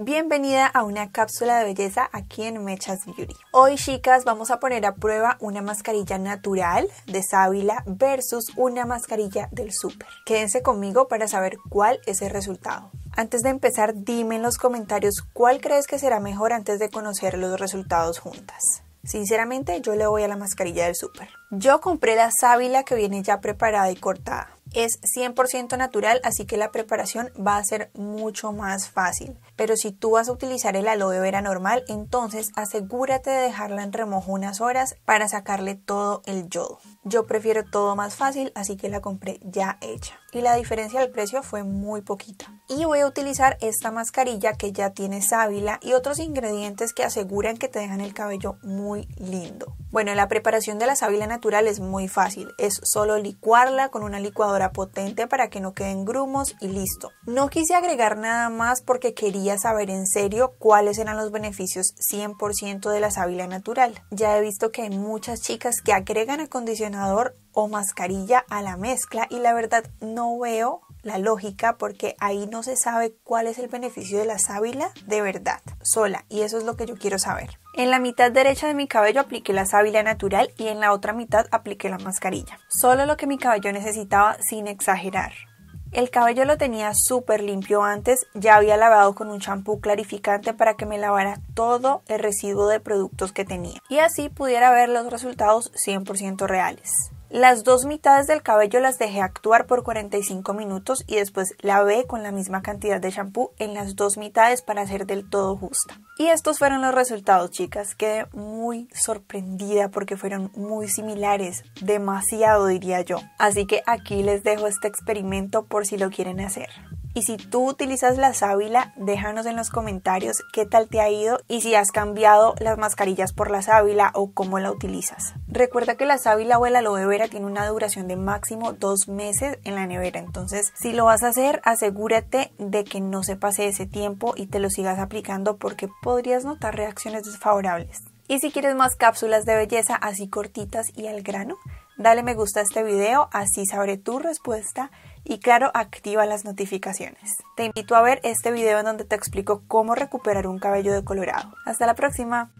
Bienvenida a una cápsula de belleza aquí en Mechas Beauty. Hoy chicas vamos a poner a prueba una mascarilla natural de sábila versus una mascarilla del súper. Quédense conmigo para saber cuál es el resultado. Antes de empezar dime en los comentarios cuál crees que será mejor antes de conocer los resultados juntas. Sinceramente yo le voy a la mascarilla del súper. Yo compré la sábila que viene ya preparada y cortada es 100% natural, así que la preparación va a ser mucho más fácil. Pero si tú vas a utilizar el aloe vera normal, entonces asegúrate de dejarla en remojo unas horas para sacarle todo el yodo. Yo prefiero todo más fácil, así que la compré ya hecha. Y la diferencia del precio fue muy poquita. Y voy a utilizar esta mascarilla que ya tiene sábila y otros ingredientes que aseguran que te dejan el cabello muy lindo. Bueno, la preparación de la sábila natural es muy fácil, es solo licuarla con una licuadora potente para que no queden grumos y listo. No quise agregar nada más porque quería saber en serio cuáles eran los beneficios 100% de la sábila natural. Ya he visto que hay muchas chicas que agregan acondicionador o mascarilla a la mezcla y la verdad no veo la lógica porque ahí no se sabe cuál es el beneficio de la sábila de verdad, sola, y eso es lo que yo quiero saber. En la mitad derecha de mi cabello apliqué la sábila natural y en la otra mitad apliqué la mascarilla. Solo lo que mi cabello necesitaba sin exagerar. El cabello lo tenía súper limpio antes, ya había lavado con un champú clarificante para que me lavara todo el residuo de productos que tenía y así pudiera ver los resultados 100% reales. Las dos mitades del cabello las dejé actuar por 45 minutos y después lavé con la misma cantidad de shampoo en las dos mitades para hacer del todo justa. Y estos fueron los resultados, chicas. Quedé muy sorprendida porque fueron muy similares, demasiado diría yo. Así que aquí les dejo este experimento por si lo quieren hacer. Y si tú utilizas la sábila, déjanos en los comentarios qué tal te ha ido y si has cambiado las mascarillas por la sábila o cómo la utilizas. Recuerda que la sábila o la aloe vera tiene una duración de máximo dos meses en la nevera, entonces si lo vas a hacer, asegúrate de que no se pase ese tiempo y te lo sigas aplicando porque podrías notar reacciones desfavorables. Y si quieres más cápsulas de belleza así cortitas y al grano, dale me gusta a este video, así sabré tu respuesta y claro, activa las notificaciones. Te invito a ver este video en donde te explico cómo recuperar un cabello decolorado. Hasta la próxima.